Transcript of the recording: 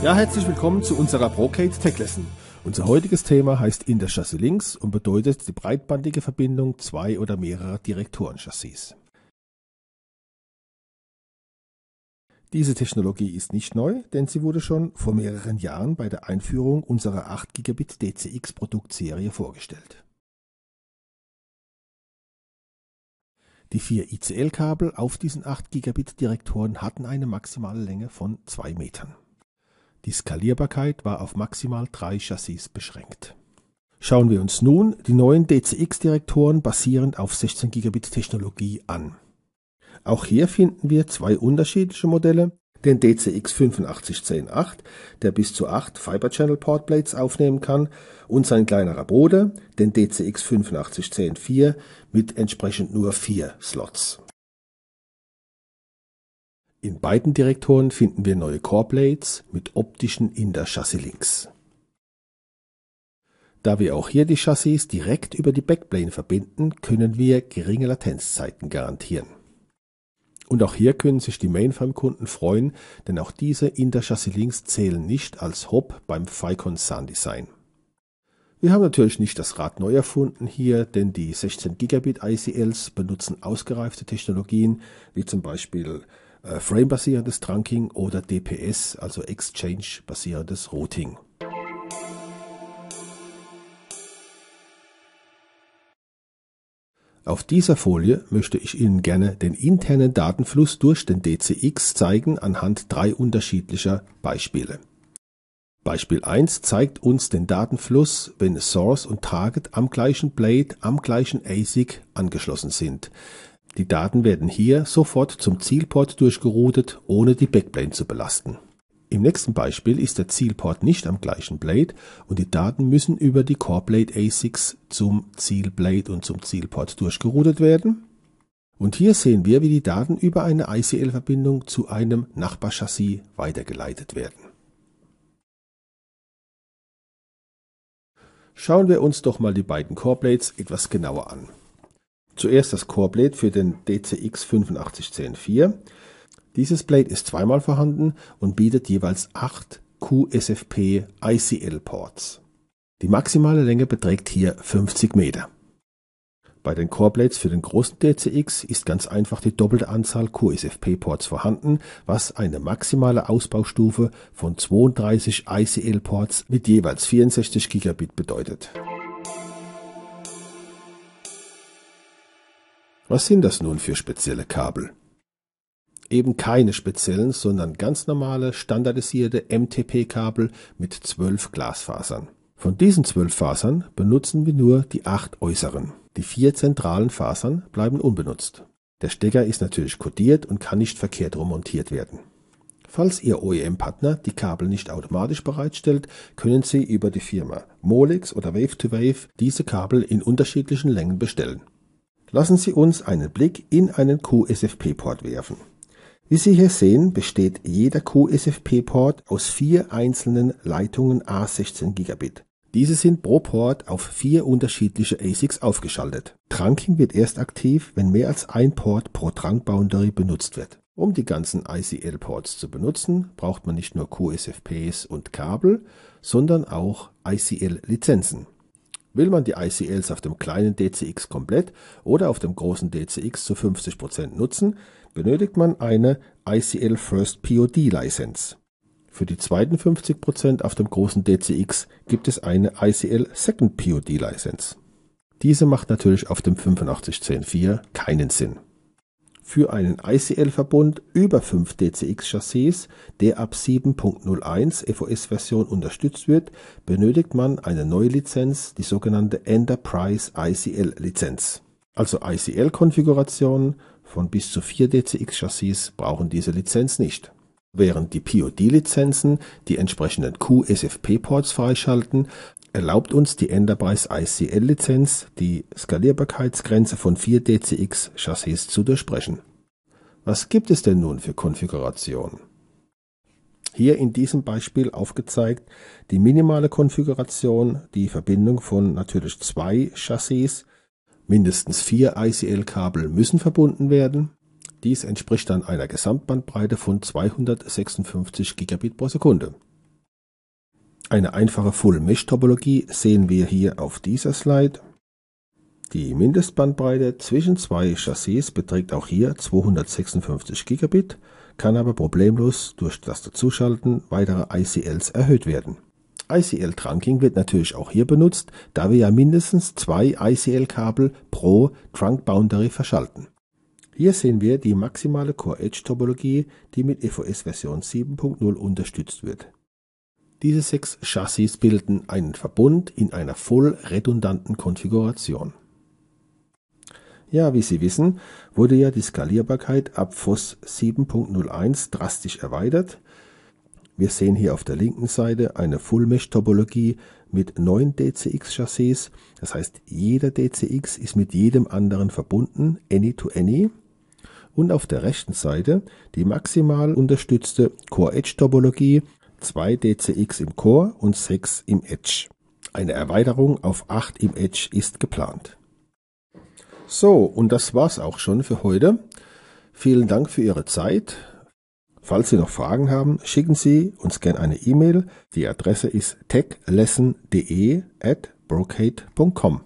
Ja, herzlich willkommen zu unserer Brocade Tech Lesson. Unser heutiges Thema heißt Interchassis links und bedeutet die breitbandige Verbindung zwei oder mehrerer Direktorenchassis. Diese Technologie ist nicht neu, denn sie wurde schon vor mehreren Jahren bei der Einführung unserer 8 Gigabit DCX Produktserie vorgestellt. Die vier ICL-Kabel auf diesen 8 Gigabit Direktoren hatten eine maximale Länge von zwei Metern. Die Skalierbarkeit war auf maximal drei Chassis beschränkt. Schauen wir uns nun die neuen DCX-Direktoren basierend auf 16 Gigabit Technologie an. Auch hier finden wir zwei unterschiedliche Modelle, den DCX 85108, der bis zu 8 Fiber Channel Port Blades aufnehmen kann, und sein kleinerer Bruder, den DCX 85104 mit entsprechend nur 4 Slots. In beiden Direktoren finden wir neue Coreblades mit optischen Inter-Chassis-Links. Da wir auch hier die Chassis direkt über die Backplane verbinden, können wir geringe Latenzzeiten garantieren. Und auch hier können sich die Mainframe-Kunden freuen, denn auch diese Inter-Chassis-Links zählen nicht als Hop beim Ficon Sun-Design. Wir haben natürlich nicht das Rad neu erfunden hier, denn die 16 Gigabit ICLs benutzen ausgereifte Technologien wie zum Beispiel äh, Frame-basierendes Trunking oder DPS, also Exchange-basierendes Routing. Auf dieser Folie möchte ich Ihnen gerne den internen Datenfluss durch den DCX zeigen anhand drei unterschiedlicher Beispiele. Beispiel 1 zeigt uns den Datenfluss, wenn Source und Target am gleichen Blade, am gleichen ASIC angeschlossen sind. Die Daten werden hier sofort zum Zielport durchgeroutet, ohne die Backplane zu belasten. Im nächsten Beispiel ist der Zielport nicht am gleichen Blade und die Daten müssen über die Coreblade ASICs zum Zielblade und zum Zielport durchgeroutet werden. Und hier sehen wir, wie die Daten über eine ICL-Verbindung zu einem Nachbarchassis weitergeleitet werden. Schauen wir uns doch mal die beiden Coreblades etwas genauer an. Zuerst das Chorblade für den DCX 8510-4. Dieses Blade ist zweimal vorhanden und bietet jeweils acht QSFP ICL Ports. Die maximale Länge beträgt hier 50 Meter. Bei den Coreblades für den großen DCX ist ganz einfach die doppelte Anzahl QSFP-Ports vorhanden, was eine maximale Ausbaustufe von 32 ICL-Ports mit jeweils 64 Gigabit bedeutet. Was sind das nun für spezielle Kabel? Eben keine speziellen, sondern ganz normale, standardisierte MTP-Kabel mit zwölf Glasfasern. Von diesen zwölf Fasern benutzen wir nur die acht äußeren. Die vier zentralen Fasern bleiben unbenutzt. Der Stecker ist natürlich kodiert und kann nicht verkehrt rummontiert werden. Falls Ihr OEM-Partner die Kabel nicht automatisch bereitstellt, können Sie über die Firma Molex oder wave 2 -wave diese Kabel in unterschiedlichen Längen bestellen. Lassen Sie uns einen Blick in einen QSFP-Port werfen. Wie Sie hier sehen, besteht jeder QSFP-Port aus vier einzelnen Leitungen A16 Gigabit. Diese sind pro Port auf vier unterschiedliche ASICs aufgeschaltet. Trunking wird erst aktiv, wenn mehr als ein Port pro Trunk Boundary benutzt wird. Um die ganzen ICL-Ports zu benutzen, braucht man nicht nur QSFPs und Kabel, sondern auch ICL-Lizenzen. Will man die ICLs auf dem kleinen DCX komplett oder auf dem großen DCX zu 50% nutzen, benötigt man eine ICL First POD Lizenz. Für die zweiten 50% auf dem großen DCX gibt es eine ICL Second POD Lizenz. Diese macht natürlich auf dem 85104 keinen Sinn für einen ICL-Verbund über 5 DCX-Chassis, der ab 7.01 FOS-Version unterstützt wird, benötigt man eine neue Lizenz, die sogenannte Enterprise ICL-Lizenz. Also ICL-Konfigurationen von bis zu 4 DCX-Chassis brauchen diese Lizenz nicht. Während die POD-Lizenzen die entsprechenden QSFP-Ports freischalten, erlaubt uns die Enterprise ICL-Lizenz, die Skalierbarkeitsgrenze von 4 DCX-Chassis zu durchbrechen. Was gibt es denn nun für Konfigurationen? Hier in diesem Beispiel aufgezeigt die minimale Konfiguration, die Verbindung von natürlich zwei Chassis. Mindestens vier ICL-Kabel müssen verbunden werden. Dies entspricht dann einer Gesamtbandbreite von 256 Gigabit pro Sekunde. Eine einfache Full-Mesh-Topologie sehen wir hier auf dieser Slide. Die Mindestbandbreite zwischen zwei Chassis beträgt auch hier 256 Gigabit, kann aber problemlos durch das Dazuschalten weiterer ICLs erhöht werden. ICL-Trunking wird natürlich auch hier benutzt, da wir ja mindestens zwei ICL-Kabel pro Trunk Boundary verschalten. Hier sehen wir die maximale Core-Edge-Topologie, die mit EVS Version 7.0 unterstützt wird. Diese sechs Chassis bilden einen Verbund in einer voll redundanten Konfiguration. Ja, wie Sie wissen, wurde ja die Skalierbarkeit ab FOS 7.01 drastisch erweitert. Wir sehen hier auf der linken Seite eine Full-Mesh-Topologie mit neun DCX-Chassis. Das heißt, jeder DCX ist mit jedem anderen verbunden, any to any. Und auf der rechten Seite die maximal unterstützte Core-Edge-Topologie 2 DCX im Core und 6 im Edge. Eine Erweiterung auf 8 im Edge ist geplant. So, und das war's auch schon für heute. Vielen Dank für Ihre Zeit. Falls Sie noch Fragen haben, schicken Sie uns gerne eine E-Mail. Die Adresse ist techlesson.de at brocade.com.